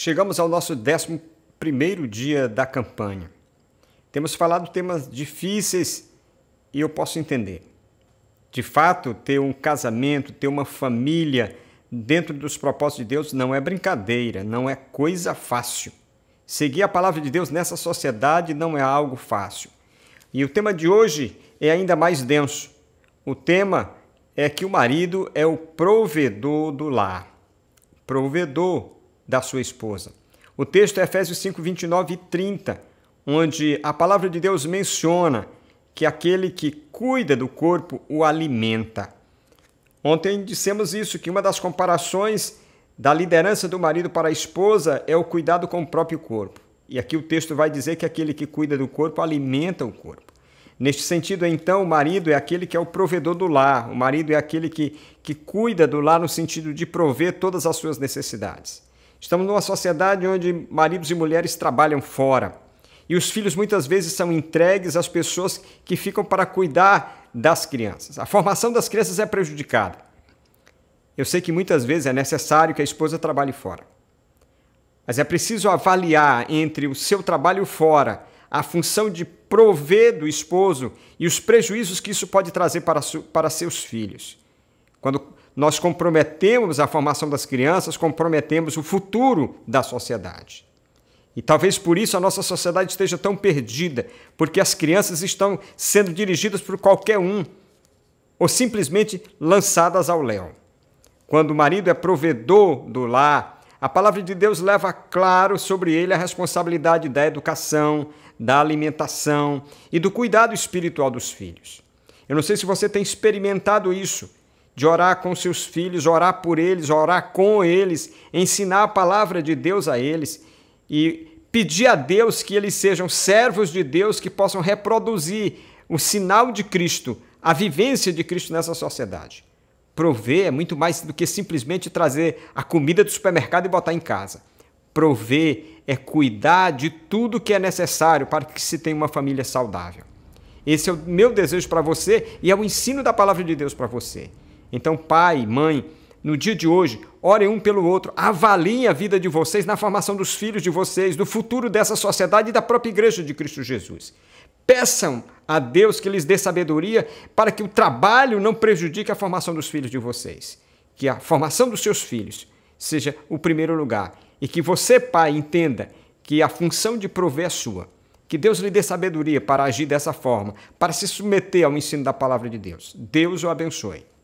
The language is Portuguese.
Chegamos ao nosso 11 dia da campanha. Temos falado temas difíceis e eu posso entender. De fato, ter um casamento, ter uma família dentro dos propósitos de Deus não é brincadeira, não é coisa fácil. Seguir a palavra de Deus nessa sociedade não é algo fácil. E o tema de hoje é ainda mais denso. O tema é que o marido é o provedor do lar. Provedor da sua esposa. O texto é Efésios 5, 29 e 30, onde a palavra de Deus menciona que aquele que cuida do corpo o alimenta. Ontem dissemos isso, que uma das comparações da liderança do marido para a esposa é o cuidado com o próprio corpo. E aqui o texto vai dizer que aquele que cuida do corpo alimenta o corpo. Neste sentido, então, o marido é aquele que é o provedor do lar, o marido é aquele que, que cuida do lar no sentido de prover todas as suas necessidades. Estamos numa sociedade onde maridos e mulheres trabalham fora. E os filhos muitas vezes são entregues às pessoas que ficam para cuidar das crianças. A formação das crianças é prejudicada. Eu sei que muitas vezes é necessário que a esposa trabalhe fora. Mas é preciso avaliar entre o seu trabalho fora, a função de prover do esposo e os prejuízos que isso pode trazer para, para seus filhos. Quando nós comprometemos a formação das crianças, comprometemos o futuro da sociedade. E talvez por isso a nossa sociedade esteja tão perdida, porque as crianças estão sendo dirigidas por qualquer um ou simplesmente lançadas ao léu. Quando o marido é provedor do lar, a palavra de Deus leva claro sobre ele a responsabilidade da educação, da alimentação e do cuidado espiritual dos filhos. Eu não sei se você tem experimentado isso, de orar com seus filhos, orar por eles, orar com eles, ensinar a palavra de Deus a eles e pedir a Deus que eles sejam servos de Deus que possam reproduzir o sinal de Cristo, a vivência de Cristo nessa sociedade. Prover é muito mais do que simplesmente trazer a comida do supermercado e botar em casa. Prover é cuidar de tudo que é necessário para que se tenha uma família saudável. Esse é o meu desejo para você e é o ensino da palavra de Deus para você. Então, pai, mãe, no dia de hoje, orem um pelo outro, avaliem a vida de vocês na formação dos filhos de vocês, do futuro dessa sociedade e da própria igreja de Cristo Jesus. Peçam a Deus que lhes dê sabedoria para que o trabalho não prejudique a formação dos filhos de vocês. Que a formação dos seus filhos seja o primeiro lugar e que você, pai, entenda que a função de prover é sua. Que Deus lhe dê sabedoria para agir dessa forma, para se submeter ao ensino da palavra de Deus. Deus o abençoe.